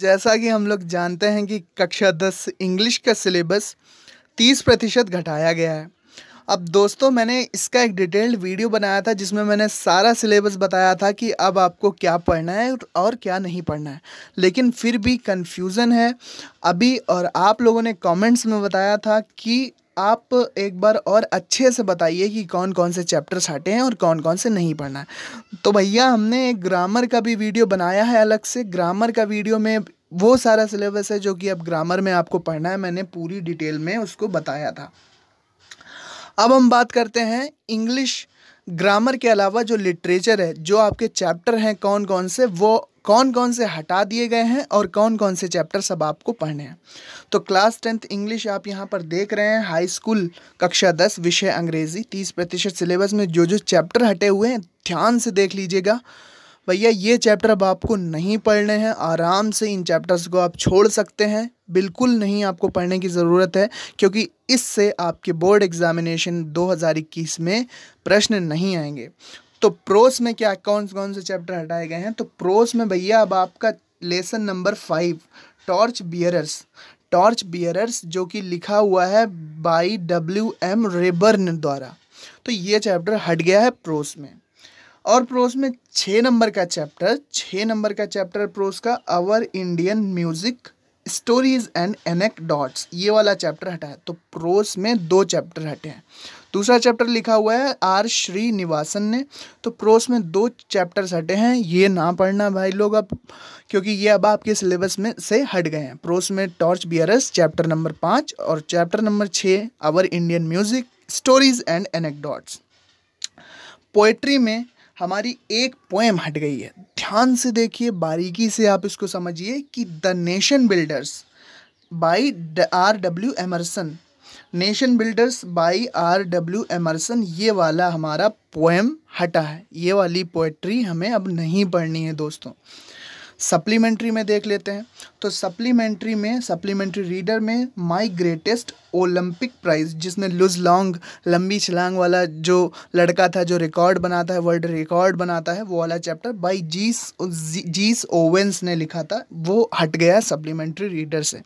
जैसा कि हम लोग जानते हैं कि कक्षा दस इंग्लिश का सिलेबस तीस प्रतिशत घटाया गया है अब दोस्तों मैंने इसका एक डिटेल्ड वीडियो बनाया था जिसमें मैंने सारा सिलेबस बताया था कि अब आपको क्या पढ़ना है और क्या नहीं पढ़ना है लेकिन फिर भी कन्फ्यूज़न है अभी और आप लोगों ने कमेंट्स में बताया था कि आप एक बार और अच्छे से बताइए कि कौन कौन से चैप्टर्स हटे हैं और कौन कौन से नहीं पढ़ना है तो भैया हमने एक ग्रामर का भी वीडियो बनाया है अलग से ग्रामर का वीडियो में वो सारा सिलेबस है जो कि अब ग्रामर में आपको पढ़ना है मैंने पूरी डिटेल में उसको बताया था अब हम बात करते हैं इंग्लिश ग्रामर के अलावा जो लिटरेचर है जो आपके चैप्टर हैं कौन कौन से वो कौन कौन से हटा दिए गए हैं और कौन कौन से चैप्टर सब आपको पढ़ने हैं तो क्लास टेंथ इंग्लिश आप यहाँ पर देख रहे हैं हाई स्कूल कक्षा दस विषय अंग्रेज़ी तीस प्रतिशत सिलेबस में जो जो चैप्टर हटे हुए हैं ध्यान से देख लीजिएगा भैया ये चैप्टर अब आपको नहीं पढ़ने हैं आराम से इन चैप्टर्स को आप छोड़ सकते हैं बिल्कुल नहीं आपको पढ़ने की ज़रूरत है क्योंकि इससे आपके बोर्ड एग्ज़ामिनेशन 2021 में प्रश्न नहीं आएंगे तो प्रोस में क्या कौन कौन से चैप्टर हटाए गए हैं तो प्रोस में भैया अब आपका lesson number five torch bearers torch bearers जो कि लिखा हुआ है बाई डब्ल्यू एम रेबर्न द्वारा तो ये चैप्टर हट गया है प्रोस में और प्रोस में छः नंबर का चैप्टर छः नंबर का चैप्टर प्रोस का our Indian music stories and anecdotes ये वाला चैप्टर हटा है तो प्रोस में दो चैप्टर हटे हैं दूसरा चैप्टर लिखा हुआ है आर श्रीनिवासन ने तो प्रोस में दो चैप्टर्स हटे हैं ये ना पढ़ना भाई लोग अब क्योंकि ये अब आपके सिलेबस में से हट गए हैं प्रोस में टॉर्च बियरस चैप्टर नंबर पाँच और चैप्टर नंबर छः our Indian music stories and anecdotes poetry में हमारी एक पोएम हट गई है ध्यान से देखिए बारीकी से आप इसको समझिए कि the nation builders by R W Emerson nation builders by R W Emerson ये वाला हमारा पोएम हटा है ये वाली पोएट्री हमें अब नहीं पढ़नी है दोस्तों सप्लीमेंट्री में देख लेते हैं तो सप्लीमेंट्री में सप्लीमेंट्री रीडर में माय ग्रेटेस्ट ओलंपिक प्राइज जिसने लुज लॉन्ग लंबी छलांग वाला जो लड़का था जो रिकॉर्ड बनाता है वर्ल्ड रिकॉर्ड बनाता है वो वाला चैप्टर बाय जीस जीस ओवेंस ने लिखा था वो हट गया सप्लीमेंट्री रीडर से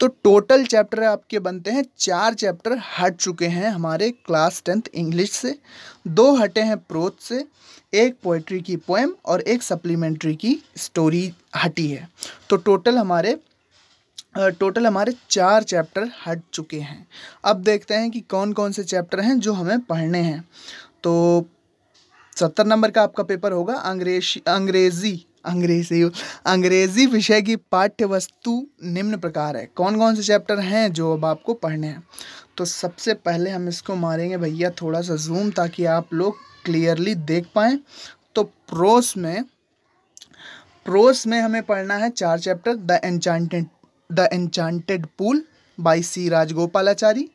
तो टोटल चैप्टर आपके बनते हैं चार चैप्टर हट चुके हैं हमारे क्लास टेंथ इंग्लिश से दो हटे हैं प्रोथ से एक पोइट्री की पोएम और एक सप्लीमेंट्री की स्टोरी हटी है तो टोटल हमारे टोटल हमारे चार चैप्टर हट चुके हैं अब देखते हैं कि कौन कौन से चैप्टर हैं जो हमें पढ़ने हैं तो सत्तर नंबर का आपका पेपर होगा अंग्रेजी अंग्रेज़ी अंग्रेजी अंग्रेजी विषय की पाठ्य वस्तु निम्न प्रकार है कौन कौन से चैप्टर हैं जो अब आपको पढ़ने हैं तो सबसे पहले हम इसको मारेंगे भैया थोड़ा सा जूम ताकि आप लोग क्लियरली देख पाएँ तो प्रोस में प्रोस में हमें पढ़ना है चार chapter the enchanted the enchanted pool by C Rajagopalachari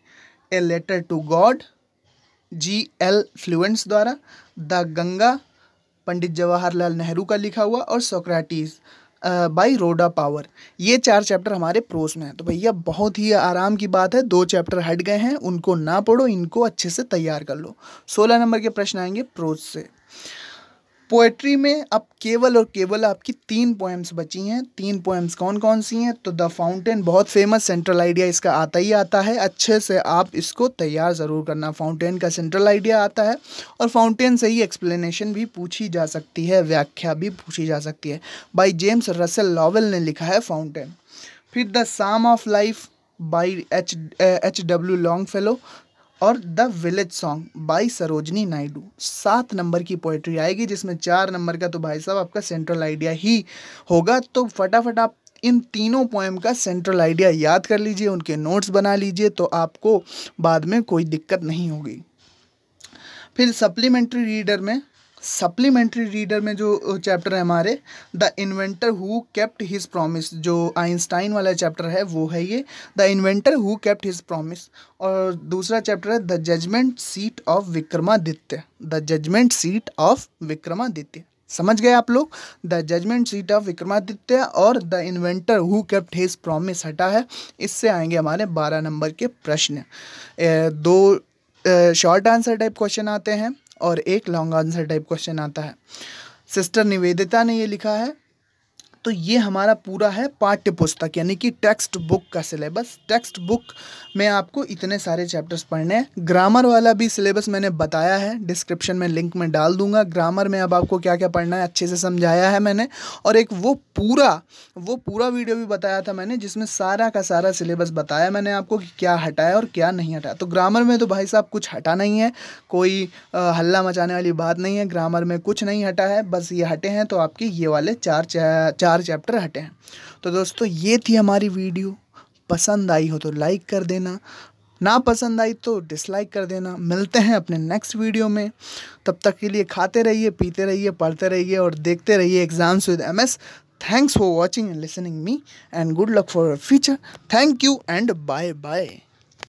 a letter to God G L Fuentes द्वारा द गंगा पंडित जवाहरलाल नेहरू का लिखा हुआ और सोक्राटीज़ बाई रोडा पावर ये चार चैप्टर हमारे प्रोस में हैं तो भैया बहुत ही आराम की बात है दो चैप्टर हट गए हैं उनको ना पढ़ो इनको अच्छे से तैयार कर लो सोलह नंबर के प्रश्न आएंगे प्रोस से पोएट्री में अब केवल और केवल आपकी तीन पोएम्स बची हैं तीन पोएम्स कौन कौन सी हैं तो द फाउंटेन बहुत फेमस सेंट्रल आइडिया इसका आता ही आता है अच्छे से आप इसको तैयार ज़रूर करना फाउंटेन का सेंट्रल आइडिया आता है और फाउंटेन से ही एक्सप्लेनेशन भी पूछी जा सकती है व्याख्या भी पूछी जा सकती है बाई जेम्स रसल लॉवल ने लिखा है फाउंटेन फिर the psalm of life by H H W Longfellow और the village song by Sarojini Naidu सात नंबर की पोइट्री आएगी जिसमें चार नंबर का तो भाई साहब आपका सेंट्रल आइडिया ही होगा तो फटाफट आप इन तीनों पोएम का सेंट्रल आइडिया याद कर लीजिए उनके नोट्स बना लीजिए तो आपको बाद में कोई दिक्कत नहीं होगी फिर सप्लीमेंट्री रीडर में सप्लीमेंट्री रीडर में जो चैप्टर है हमारे the inventor who kept his promise जो आइंस्टाइन वाला चैप्टर है वो है ये the inventor who kept his promise और दूसरा चैप्टर है the judgement seat of Vikramaditya the judgement seat of Vikramaditya समझ गए आप लोग the judgement seat of Vikramaditya और the inventor who kept his promise हटा है इससे आएंगे हमारे बारह नंबर के प्रश्न दो शॉर्ट आंसर टाइप क्वेश्चन आते हैं और एक लॉन्ग आंसर टाइप क्वेश्चन आता है सिस्टर निवेदिता ने ये लिखा है तो ये हमारा पूरा है पाठ्य पुस्तक यानी कि टेक्स्ट बुक का सिलेबस टेक्स्ट बुक में आपको इतने सारे चैप्टर्स पढ़ने हैं ग्रामर वाला भी सिलेबस मैंने बताया है डिस्क्रिप्शन में लिंक में डाल दूंगा ग्रामर में अब आपको क्या क्या पढ़ना है अच्छे से समझाया है मैंने और एक वो पूरा वो पूरा वीडियो भी बताया था मैंने जिसमें सारा का सारा सिलेबस बताया मैंने आपको कि क्या हटाया और क्या नहीं हटाया तो ग्रामर में तो भाई साहब कुछ हटा नहीं है कोई हल्ला मचाने वाली बात नहीं है ग्रामर में कुछ नहीं हटा है बस ये हटे हैं तो आपके ये वाले चार चार चार चैप्टर हटे हैं तो दोस्तों ये थी हमारी वीडियो पसंद आई हो तो लाइक कर देना ना पसंद आई तो डिसलाइक कर देना मिलते हैं अपने नेक्स्ट वीडियो में तब तक के लिए खाते रहिए पीते रहिए पढ़ते रहिए और देखते रहिए exams with M S thanks for watching and listening me and good luck for future thank you and bye bye